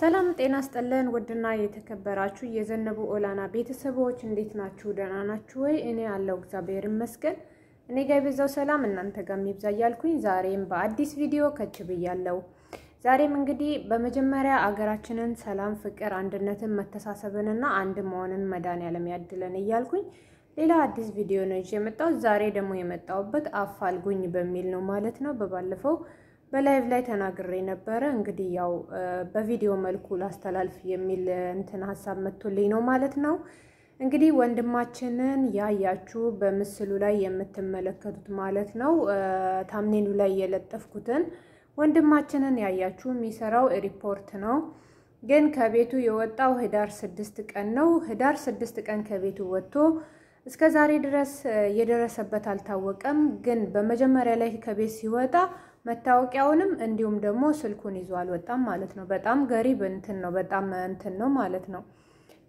ሰላም ጤና ስጠለን ውድና የተከበራችሁ የዘነቡ ኦላና ቤተሰቦች እንዴት ናችሁ? ደህና ናችሁ ወይ? እኔ አለው እግዚአብሔር ይመስገን። እኔ ጋር የበዛው ሰላም እናንተ ጋር የሚብዛ እያልኩኝ ዛሬም በአዲስ ቪዲዮ ከች ብያለሁ። ዛሬም እንግዲህ በመጀመሪያ አገራችንን ሰላም፣ ፍቅር፣ አንድነትን፣ መተሳሰብንና አንድ መሆንን መድኃኒዓለም ያድለን እያልኩኝ ሌላ አዲስ ቪዲዮ ነው ይዤ የመጣሁት። ዛሬ ደግሞ የመጣሁበት አፋልጉኝ በሚል ነው ማለት ነው በባለፈው በላይቭ ላይ ተናግሬ ነበረ። እንግዲህ ያው በቪዲዮ መልኩ ላስተላልፍ የሚል እንትን ሀሳብ መጥቶልኝ ነው ማለት ነው። እንግዲህ ወንድማችንን ያያችሁ በምስሉ ላይ የምትመለከቱት ማለት ነው ታምኔሉ ላይ የለጠፍኩትን ወንድማችንን ያያችሁ የሚሰራው ሪፖርት ነው። ግን ከቤቱ የወጣው ህዳር ስድስት ቀን ነው። ህዳር ስድስት ቀን ከቤቱ ወጥቶ እስከ ዛሬ ድረስ የደረሰበት አልታወቀም። ግን በመጀመሪያ ላይ ከቤት ሲወጣ መታወቂያውንም እንዲሁም ደግሞ ስልኩን ይዞ አልወጣም ማለት ነው። በጣም ገሪብ እንትን ነው፣ በጣም እንትን ነው ማለት ነው።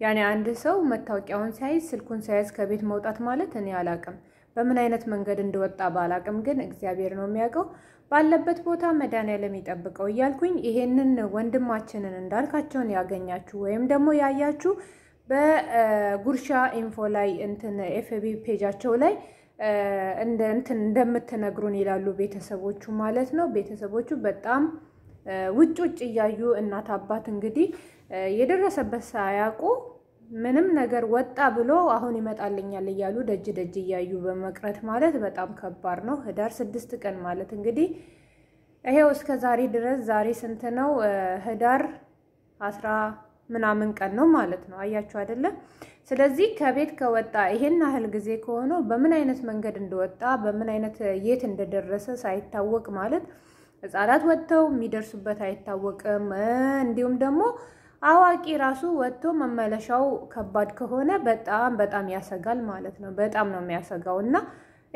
ያኔ አንድ ሰው መታወቂያውን ሳይዝ ስልኩን ሳይዝ ከቤት መውጣት ማለት እኔ አላቅም፣ በምን አይነት መንገድ እንደወጣ ባላቅም፣ ግን እግዚአብሔር ነው የሚያውቀው። ባለበት ቦታ መድኃኒዓለም ይጠብቀው እያልኩኝ ይሄንን ወንድማችንን እንዳልካቸውን ያገኛችሁ ወይም ደግሞ ያያችሁ በጉርሻ ኢንፎ ላይ እንትን ኤፍቢ ፔጃቸው ላይ እንደምትነግሩን ይላሉ ቤተሰቦቹ ማለት ነው። ቤተሰቦቹ በጣም ውጭ ውጭ እያዩ እናት አባት እንግዲህ የደረሰበት ሳያውቁ ምንም ነገር ወጣ ብሎ አሁን ይመጣልኛል እያሉ ደጅ ደጅ እያዩ በመቅረት ማለት በጣም ከባድ ነው። ህዳር ስድስት ቀን ማለት እንግዲህ ይሄው እስከ ዛሬ ድረስ ዛሬ ስንት ነው? ህዳር አስራ ምናምን ቀን ነው ማለት ነው። አያችሁ አይደለም? ስለዚህ ከቤት ከወጣ ይሄን ያህል ጊዜ ከሆነው በምን አይነት መንገድ እንደወጣ በምን አይነት የት እንደደረሰ ሳይታወቅ ማለት ህጻናት ወጥተው የሚደርሱበት አይታወቅም። እንዲሁም ደግሞ አዋቂ ራሱ ወጥቶ መመለሻው ከባድ ከሆነ በጣም በጣም ያሰጋል ማለት ነው። በጣም ነው የሚያሰጋው እና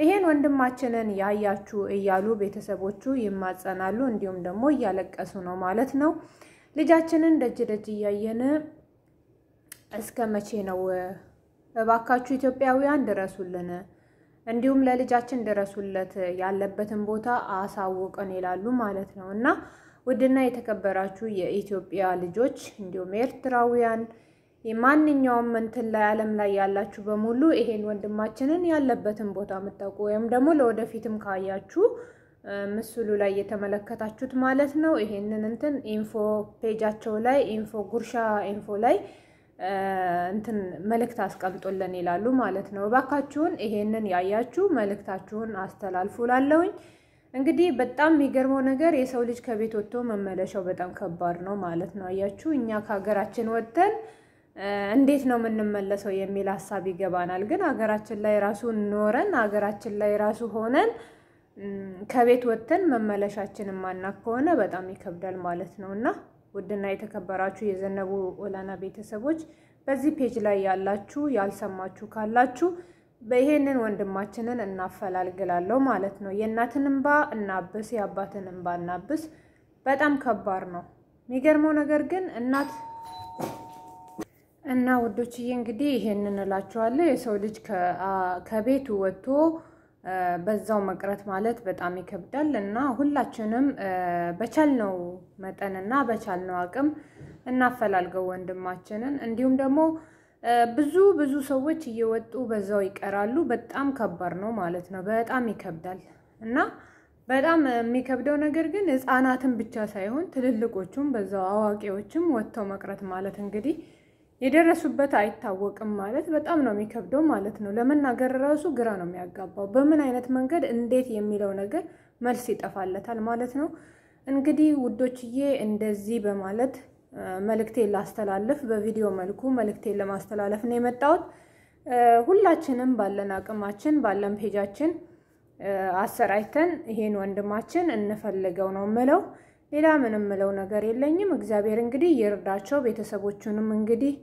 ይሄን ወንድማችንን ያያችሁ እያሉ ቤተሰቦቹ ይማጸናሉ። እንዲሁም ደግሞ እያለቀሱ ነው ማለት ነው። ልጃችንን ደጅ ደጅ እያየን እስከ መቼ ነው? እባካችሁ ኢትዮጵያውያን ድረሱልን፣ እንዲሁም ለልጃችን ድረሱለት፣ ያለበትን ቦታ አሳውቅን ይላሉ ማለት ነው እና ውድና የተከበራችሁ የኢትዮጵያ ልጆች እንዲሁም ኤርትራውያን የማንኛውም እንትን ላይ ዓለም ላይ ያላችሁ በሙሉ ይሄን ወንድማችንን ያለበትን ቦታ የምታውቁ ወይም ደግሞ ለወደፊትም ካያችሁ ምስሉ ላይ የተመለከታችሁት ማለት ነው ይሄንን እንትን ኢንፎ ፔጃቸው ላይ ኢንፎ ጉርሻ ኢንፎ ላይ እንትን መልእክት አስቀምጦልን ይላሉ ማለት ነው። እባካችሁን ይሄንን ያያችሁ መልእክታችሁን አስተላልፉ ላለውኝ እንግዲህ በጣም የሚገርመው ነገር የሰው ልጅ ከቤት ወጥቶ መመለሻው በጣም ከባድ ነው ማለት ነው። አያችሁ እኛ ከሀገራችን ወጥተን እንዴት ነው የምንመለሰው የሚል ሀሳብ ይገባናል። ግን ሀገራችን ላይ ራሱ ኖረን ሀገራችን ላይ ራሱ ሆነን ከቤት ወጥተን መመለሻችን ማናቅ ከሆነ በጣም ይከብዳል ማለት ነው እና ውድና የተከበራችሁ የዘነቡ ኦላና ቤተሰቦች በዚህ ፔጅ ላይ ያላችሁ ያልሰማችሁ ካላችሁ በይሄንን ወንድማችንን እናፈላልግላለሁ ማለት ነው። የእናትን እንባ እናብስ፣ የአባትን እንባ እናብስ። በጣም ከባድ ነው። የሚገርመው ነገር ግን እናት እና ውዶችዬ እንግዲህ ይሄንን እላችኋለሁ የሰው ልጅ ከቤቱ ወጥቶ በዛው መቅረት ማለት በጣም ይከብዳል እና ሁላችንም በቻልነው መጠንና በቻልነው አቅም እናፈላልገው ወንድማችንን። እንዲሁም ደግሞ ብዙ ብዙ ሰዎች እየወጡ በዛው ይቀራሉ። በጣም ከባድ ነው ማለት ነው። በጣም ይከብዳል እና በጣም የሚከብደው ነገር ግን ህፃናትን ብቻ ሳይሆን ትልልቆቹም በዛው አዋቂዎችም ወጥተው መቅረት ማለት እንግዲህ የደረሱበት አይታወቅም ማለት በጣም ነው የሚከብደው ማለት ነው። ለመናገር ራሱ ግራ ነው የሚያጋባው። በምን አይነት መንገድ እንዴት የሚለው ነገር መልስ ይጠፋለታል ማለት ነው። እንግዲህ ውዶችዬ እንደዚህ በማለት መልእክቴን ላስተላልፍ፣ በቪዲዮ መልኩ መልእክቴን ለማስተላለፍ ነው የመጣሁት። ሁላችንም ባለን አቅማችን ባለን ፔጃችን አሰራጭተን ይሄን ወንድማችን እንፈልገው ነው ምለው። ሌላ ምንም ምለው ነገር የለኝም። እግዚአብሔር እንግዲህ ይርዳቸው ቤተሰቦቹንም እንግዲህ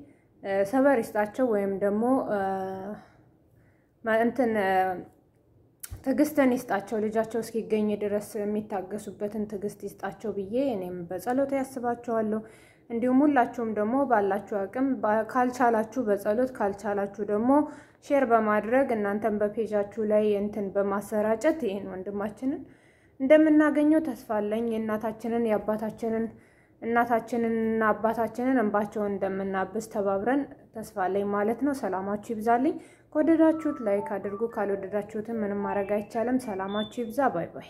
ሰበር ይስጣቸው ወይም ደግሞ እንትን ትዕግስትን ይስጣቸው ልጃቸው እስኪገኝ ድረስ የሚታገሱበትን ትዕግስት ይስጣቸው ብዬ እኔም በጸሎት ያስባቸዋለሁ። እንዲሁም ሁላችሁም ደግሞ ባላችሁ አቅም ካልቻላችሁ በጸሎት ካልቻላችሁ ደግሞ ሼር በማድረግ እናንተን በፔጃችሁ ላይ እንትን በማሰራጨት ይህን ወንድማችንን እንደምናገኘው ተስፋ አለኝ። የእናታችንን የአባታችንን እናታችንንና አባታችንን እንባቸውን እንደምናብስ ተባብረን ተስፋ ላይ ማለት ነው። ሰላማችሁ ይብዛልኝ። ከወደዳችሁት ላይክ አድርጉ፣ ካልወደዳችሁትን ምንም ማድረግ አይቻልም። ሰላማችሁ ይብዛ። ባይ ባይ።